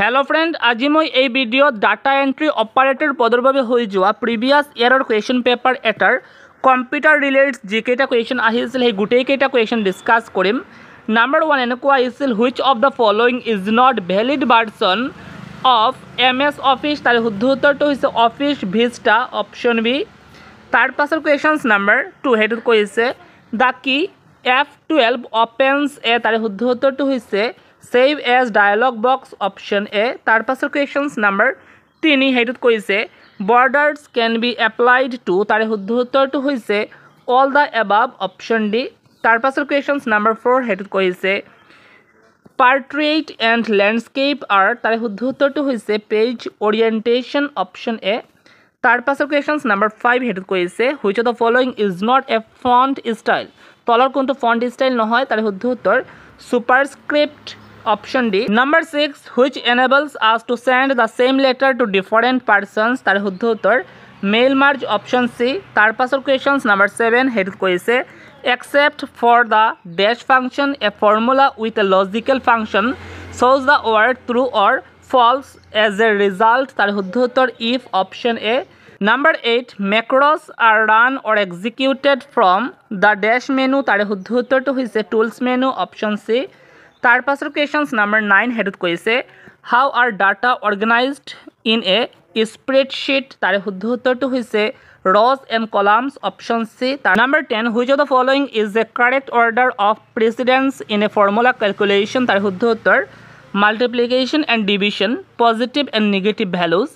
Hello friend आज मैं यह भिडिओ डाटा एंट्री अपारेटर पदरबा हो जा प्रिभिया इयर क्वेश्चन पेपर एटार कम्पिटार रिलेट जिक क्वेश्चन आई गोटेक क्वेश्चन डिस्काश कर नम्बर वन एने which of the following is not valid version of M S office तार शुद्ध उत्तर तो अफिश भिजटा अपशन वि तार पास क्वेश्चन नम्बर टू हेटू कैसे द की एफ टूवेल्व अपेन्स ए तार शुद्ध उत्तर तो save as dialog box option A তাৰ পাছৰ কুৱেশ্যনছ নাম্বাৰ তিনি সেইটোত কৈছে বৰ্ডাৰ্ছ কেন বি এপ্লাইড টু তাৰে শুদ্ধ উত্তৰটো হৈছে all the above option D তাৰ পাছৰ কুৱেশ্যনছ নাম্বাৰ ফ'ৰ সেইটোত কৈছে পাৰ্ট্ৰেইট এণ্ড লেণ্ডস্কেপ আৰ্ট তাৰে শুদ্ধ উত্তৰটো হৈছে পেজ অৰিয়েণ্টেশ্যন অপশ্যন এ তাৰ পাছৰ কুৱেশ্যনছ নাম্বাৰ ফাইভ সেইটোত কৈছে which of the following is not a font style তলৰ কোনটো ফণ্ট ষ্টাইল নহয় তাৰে শুদ্ধ উত্তৰ superscript option D number six which enables us to send the same letter to different persons তার শুদ্ধ উত্তৰ মেইল মাৰ্জ অপশ্যন চি তাৰপাছৰ কুৱেশ্যনছ নাম্বাৰ ছেভেন হেড কৈছে except for the dash function a formula with a logical function shows the word true or false as a result তাৰ শুদ্ধ উত্তর if option A number eight macros are run or executed from the dash menu তাৰে শুদ্ধ উত্তৰটো হৈছে tools menu option C কার পাছর questions number 9 হেডুত কইছে how are data organized in a spreadsheet তারে হুদ্ধ উত্তরটো হইছে rows and columns option C number 10 which of the following is a correct order of precedence in a formula calculation তারে হুদ্ধ উত্তর multiplication and division positive and negative values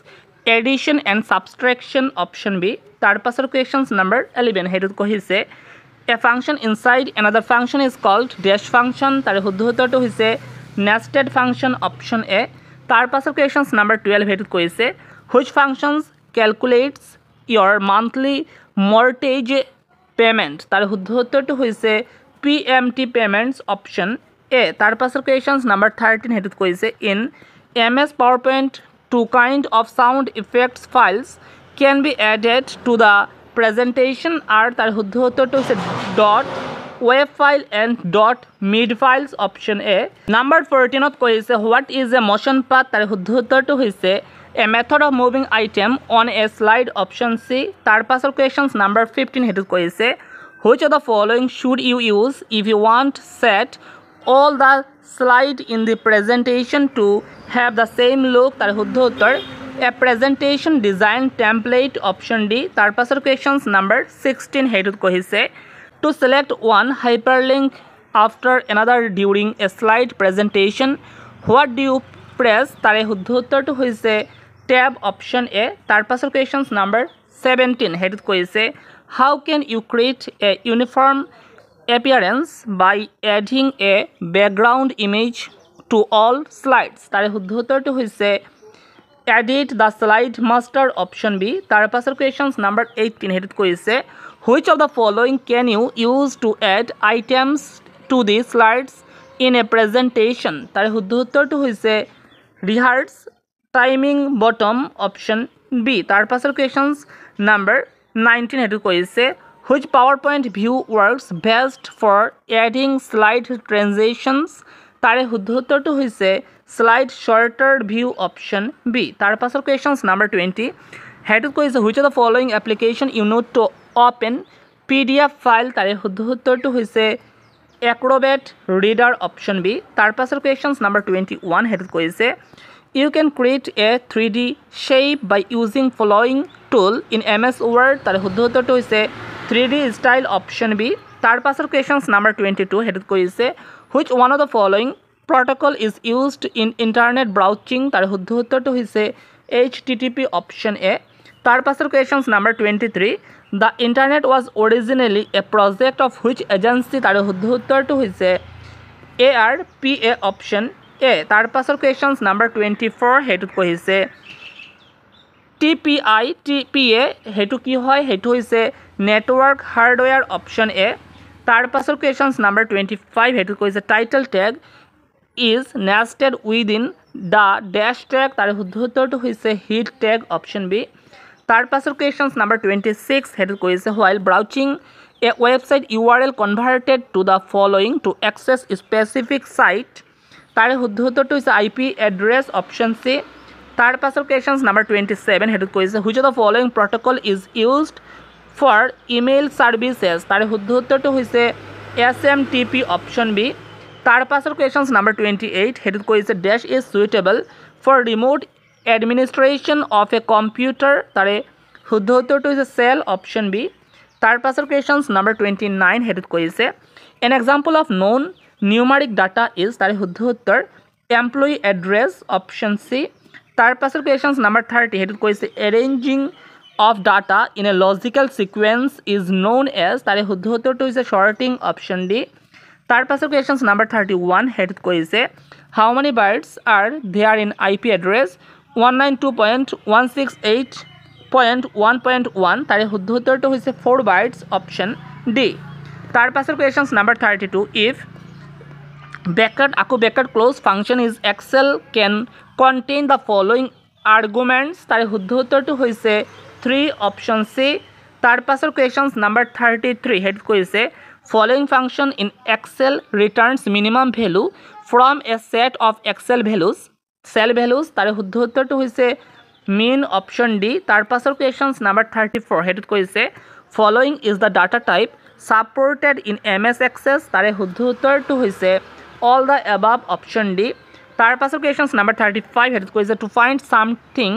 addition and subtraction option B তার পাছর questions number 11 হেডুত কইছে a function inside another function is called dash function তার শুদ্ধটো হৈছে নেস্টেড ফাংশন অপশ্যন এ তাৰ পাছত কুৱেশ্যনছ নাম্বাৰ টুৱেল্ভ সেইটোত কৈছে হুইচ ফাংশনছ কেলকুলেটছ ইয়ৰ মান্থলি মৰ্টেজ পে'মেণ্ট তাৰ শুদ্ধ উত্তৰটো হৈছে P M T payments option A তাৰ পাছৰ কুৱেশ্যনছ নাম্বাৰ থাৰ্টিন সেইটোত কৈছে in M S PowerPoint two kind of sound effects files can be added to the presentation আর তার উদ্ধতটা হচ্ছে dot wave file and dot mid files option A number ফোরটিনত কৈছে what is a motion path তাৰ শুদ্ধ উত্তৰটো হৈছে a method of moving item on a slide option C তাৰ পাছৰ কুৱেশ্যনছ নাম্বাৰ ফিফটিন সেইটোত কৈছে which of the following should you use if you want set all the slide in the presentation to have the same look তাৰ শুদ্ধ উত্তৰ a presentation design template option D তাৰপাছত questions number sixteen সেইটোত কৈছে to select one hyperlink after another during a slide presentation what do you press তাৰে শুদ্ধ উত্তৰটো হৈছে টেব অপশ্যন এ তাৰপাছৰ কুৱেশ্যনছ নাম্বাৰ ছেভেণ্টিন সেইটোত কৈছে how can you create a uniform appearance by adding a background image to all slides তাৰে শুদ্ধ উত্তৰটো হৈছে edit the slide master option B তাৰ পাছৰ কুৱেশ্যনছ নাম্বাৰ এইটিন সেইটোত কৈছে which of the following can you use to add items to the slides in a presentation তাৰ শুদ্ধ উত্তৰটো হৈছে rehearse timings button option B তাৰ পাছৰ কুৱেশ্যনছ নাম্বাৰ নাইণ্টিন সেইটো কৈছে which PowerPoint view works best for adding slide transitions তাৰে শুদ্ধ উত্তৰটো হৈছে slide sorter view option B তাৰ পাছৰ কুৱেশ্যনছ নাম্বাৰ টুৱেণ্টি সেইটোত কৈছে which of the following application unit to open P D F file তাৰে শুদ্ধ উত্তৰটো হৈছে একৰবেট ৰিডাৰ অপশ্যন বি তাৰ পাছৰ কুৱেশ্যনছ নাম্বাৰ টুৱেণ্টি ওৱান সেইটোত কৈছে you can create a three D shape by using following tool in M S Word তাৰে শুদ্ধ উত্তৰটো হৈছে three D style option B তাৰ পাছৰ কুৱেশ্যনছ নাম্বাৰ টুৱেণ্টি টু সেইটোত কৈছে which one of the following protocol is used in internet browsing তাৰ শুদ্ধ উত্তৰটো হৈছে H T T P option A তাৰ পাছৰ questions number twenty three the internet was originally a project of which agency তাৰ শুদ্ধ উত্তৰটো হৈছে এ R P A option A তাৰ পাছৰ কুৱেশ্যনছ নাম্বাৰ টুৱেণ্টি ফ'ৰ সেইটোত কৈছে T P I T P a সেইটো কি হয় সেইটো হৈছে নেটৱৰ্ক হাৰ্ডৱেৰ অপশ্যন এ তার puzzle questions number twenty five is title tag is is nested within the dash tag তার উদ্ধতরটি হয়েছে হিট টেগ অপশন বি তার পাসের কোয়েশনস নাম্বার টুয়েন্টি সিক্স হেডেড করেছে while browsing a website L converted to the following to access specific site তার উদ্ধতরটি হইছে IP address option C তার পাসের কোয়েশনস নাম্বার টুয়েন্টি সেভেন হেডেড করেছে which of the following protocol is used for email services তার শুদ্ধ উত্তরটা হয়েছে S M TP option B তারপর কুয়েশনস নাম্বার টুয়েন্টি এইট সেইটা dash is suitable for remote administration of A computer তারে শুদ্ধ উত্তরটা হয়েছে সেল অপশন বি তারপর কুয়েশনস নাম্বার টুয়েন্টি নাইন সেইটা কৈছে an example of non numeric data is তার শুদ্ধ উত্তর এমপ্লয়ী এড্রেস অপশন সি তারপর কুয়েশনস নাম্বার থার্টি সেইটা কৈছে arranging of data in a logical sequence is known as তাৰে শুদ্ধ উত্তৰটো হৈছে শ্বৰ্টিং অপশ্যন ডি তাৰ পাছৰ কুৱেশ্যনছ নাম্বাৰ থাৰ্টি ওৱান সেইটোত কৈছে how many bits are there in I P address one nine two point one six eight point one point one তাৰে শুদ্ধ উত্তৰটো হৈছে ফ'ৰ বাৰ্ডছ অপশ্যন ডি তাৰ পাছৰ questions number thirty two if bracket আকৌ bracket close function is Excel can contain the following arguments তাৰে শুদ্ধ উত্তৰটো হৈছে થ્રી ઓપ્શન સી ત્યાર પાછળ ક્વેશ્ચન્સ નંબર થર્ટી হেড હેડ ક્વિઝ છે in Excel in minimum returns minimum value from a set of Excel values cell values তার শুদ্ধ উত্তরটো হৈছে মেইন অপশ্যন ডি তাৰ পাছৰ কুৱেশ্যনছ নাম্বাৰ থাৰ্টি ফ'ৰ সেইটোত কৈছে following is the data type supported in M S Access তাৰে শুদ্ধ উত্তৰটো হৈছে all the above option D তাৰ পাছৰ কুৱেশ্যনছ নাম্বাৰ থাৰ্টি ফাইভ সেইটোত কৈছে to find something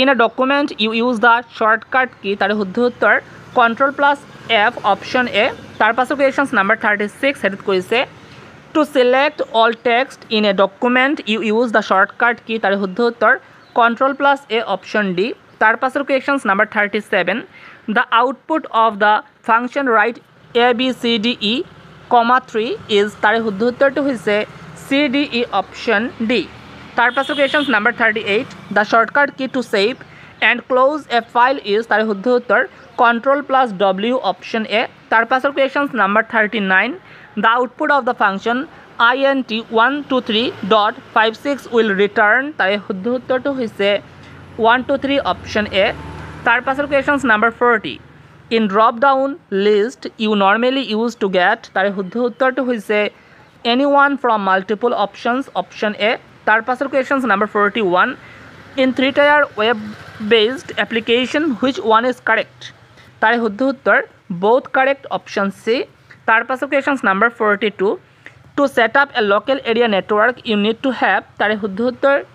in a document you use the shortcut key তার শুদ্ধ উত্তৰ control plus F option A তাৰ পাছত কুৱেশ্যনছ নাম্বাৰ থাৰ্টি ছিক্স সেইটোত কৈছে to select all text in a document you use the shortcut কি তাৰে শুদ্ধ উত্তৰ control plus A option D তাৰ পাছৰ questions number thirty seven the output of the function right A B C D E comma three is তাৰে শুদ্ধ উত্তৰটো হৈছে C D E option D তার পাছৰ questions number thirty eight the shortcut key to save and close a file use তাৰে শুদ্ধ উত্তৰ control plus W option A তাৰ পাছৰ questions number thirty nine the output of the function I N T one two three dot five six will return তাৰে শুদ্ধ উত্তৰটো হৈছে one two three option A তাৰ পাছৰ questions number forty in drop down list you normally use to get তাৰে শুদ্ধ উত্তৰটো হৈছে any one from multiple options option A তার পাশের questions number forty one in three tier web based application which one is correct তার শুদ্ধ উত্তৰ both correct option C তার পাশের questions number forty two to set up a local area network you need to have তার শুদ্ধ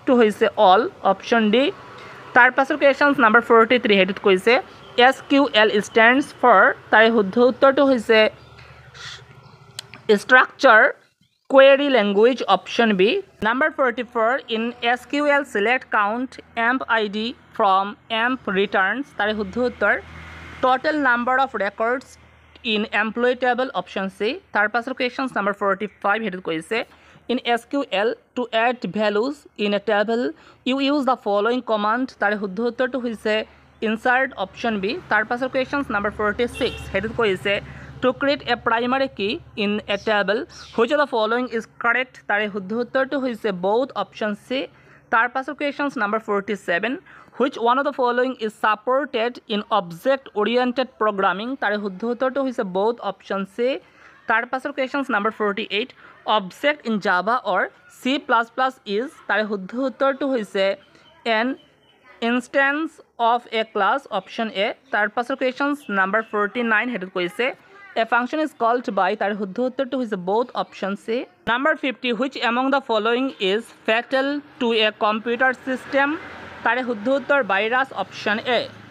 two হৈছে all option D তাৰ পাশের কুৱেশ্যনছ নাম্বাৰ ফোরটি থ্ৰী সেইটোত কৈছে S Q L stands for তাৰে শুদ্ধ উত্তৰটো হৈছে structure Query language option B. Number 44 in SQL select count AMP ID from AMP returns. Total number of records in employee table option C. Third pass questions number 45. In SQL to add values in a table, you use the following command. Insert option B. Third pass questions number 46. To create a primary key in a table which of the following is correct তাৰে শুদ্ধ উত্তৰটো হৈছে বৌথ option C তাৰ পাছত questions number forty seven which one of the following is supported in object oriented programming তাৰে শুদ্ধ উত্তৰটো হৈছে both option c তাৰ পাছৰ questions number 48 object in java or c++ is তাৰে শুদ্ধ উত্তৰটো হৈছে an instance of a class option a তাৰ পাছৰ questions number 49 হেতু কৈছে A function is called by তার শুদ্ধ উত্তরটি হচ্ছে both option se Number 50 which among the following is fatal to a computer system তার শুদ্ধ উত্তর ভাইরাস option A.